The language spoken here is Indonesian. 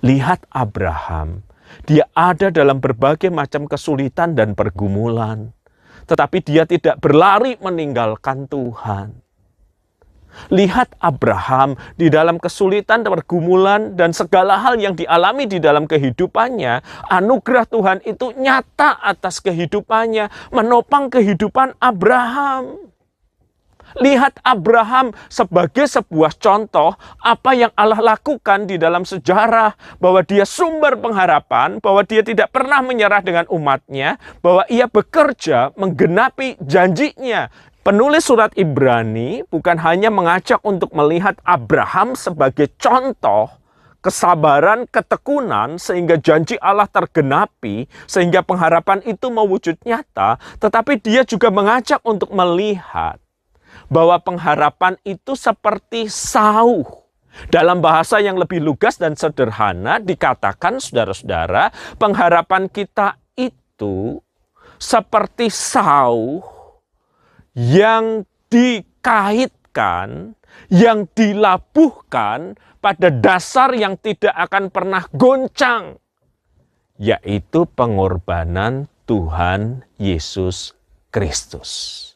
Lihat Abraham, dia ada dalam berbagai macam kesulitan dan pergumulan, tetapi dia tidak berlari meninggalkan Tuhan. Lihat Abraham di dalam kesulitan, dan pergumulan, dan segala hal yang dialami di dalam kehidupannya. Anugerah Tuhan itu nyata atas kehidupannya, menopang kehidupan Abraham. Lihat Abraham sebagai sebuah contoh apa yang Allah lakukan di dalam sejarah. Bahwa dia sumber pengharapan, bahwa dia tidak pernah menyerah dengan umatnya. Bahwa ia bekerja menggenapi janjinya. Penulis surat Ibrani bukan hanya mengajak untuk melihat Abraham sebagai contoh kesabaran, ketekunan, sehingga janji Allah tergenapi, sehingga pengharapan itu mewujud nyata, tetapi dia juga mengajak untuk melihat bahwa pengharapan itu seperti sauh. Dalam bahasa yang lebih lugas dan sederhana dikatakan saudara-saudara, pengharapan kita itu seperti sauh yang dikaitkan, yang dilabuhkan pada dasar yang tidak akan pernah goncang, yaitu pengorbanan Tuhan Yesus Kristus.